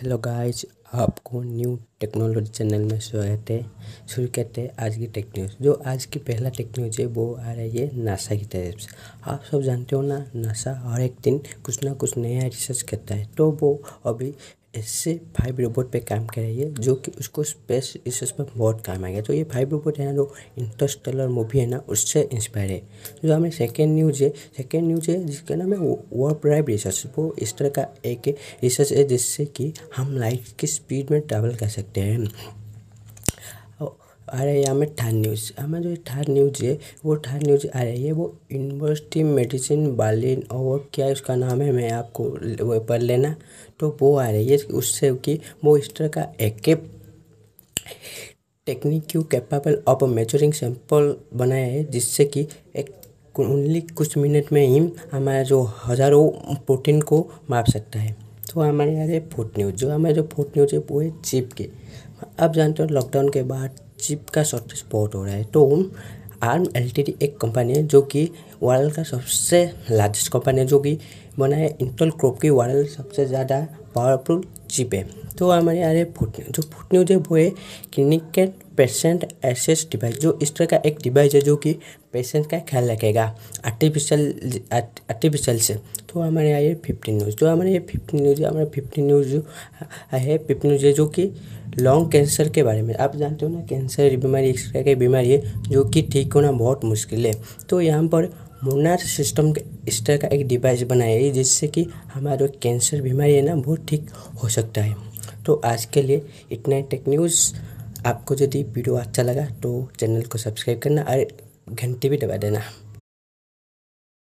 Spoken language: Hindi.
हेलो गाइस आपको न्यू टेक्नोलॉजी चैनल में स्वागत है शुरू करते हैं आज की टेक न्यूज़ जो आज की पहला टेक न्यूज़ है वो आ रही है नासा की तरफ से आप सब जानते हो ना नासा हर एक दिन कुछ ना कुछ नया रिसर्च करता है तो वो अभी इससे फाइव रोबोट पे काम कर रही है जो कि उसको स्पेस इस पर बहुत काम आएगा तो ये फाइव रोबोट है ना जो इंटरस्टेलर मूवी है ना उससे इंस्पायर है तो जो हमें सेकेंड न्यूज है सेकेंड न्यूज है जिसका नाम है वो प्राइव रिसर्च वो इस तरह का एक रिसर्च है जिससे कि हम लाइट की स्पीड में ट्रैवल कर सकते हैं आ रहा है हमें ठान न्यूज़ हमें जो ठान न्यूज़ है वो ठान न्यूज़ आ रही है वो यूनिवर्सिटी मेडिसिन बालिन और क्या उसका नाम है मैं आपको वो पढ़ लेना तो वो आ रही है उससे कि वो इस तरह का एक technique you capable of measuring sample बनाया है जिससे कि एक ओनली कुछ मिनट में ही हमारा जो हज़ारों प्रोटीन को माप सकता है तो हमारे यहाँ है फूड न्यूज़ जो हमारे जो फूड न्यूज़ है वो है चिप के आप जानते हो लॉकडाउन के बाद चिप का सबसे स्पोर्ट हो रहा है तो आर्म एल एक कंपनी है जो कि वर्ल्ड का सबसे लार्जेस्ट कंपनी है जो कि बना है इंटेल क्रोप की वर्ल्ड सबसे ज़्यादा पावरफुल चिप है तो हमारे यहाँ फुट जो फुट न्यूज है वो है क्लिनिकल पेशेंट एसेस डिवाइस जो इस तरह का एक डिवाइस है जो कि पेशेंट का ख्याल रखेगा आर्टिफिशियल आर्टिफिशियल से तो हमारे आई है फिफ्टीन न्यूज़ तो हमारे ये फिफ्टीन न्यूज़ हमारे फिफ्टीन न्यूज़ है फिफ्टी न्यूज़ है जो कि लॉन्ग कैंसर के बारे में आप जानते हो ना कैंसर बीमारी एक तरह की बीमारी है जो कि ठीक होना बहुत मुश्किल है तो यहाँ पर मोनार सिस्टम के इस तरह का एक डिवाइस बनाया है जिससे कि हमारा कैंसर बीमारी है ना वो ठीक हो सकता है तो आज के लिए इतना ही टेक न्यूज़ आपको यदि वीडियो अच्छा लगा तो चैनल को सब्सक्राइब करना और घंटी भी दबा देना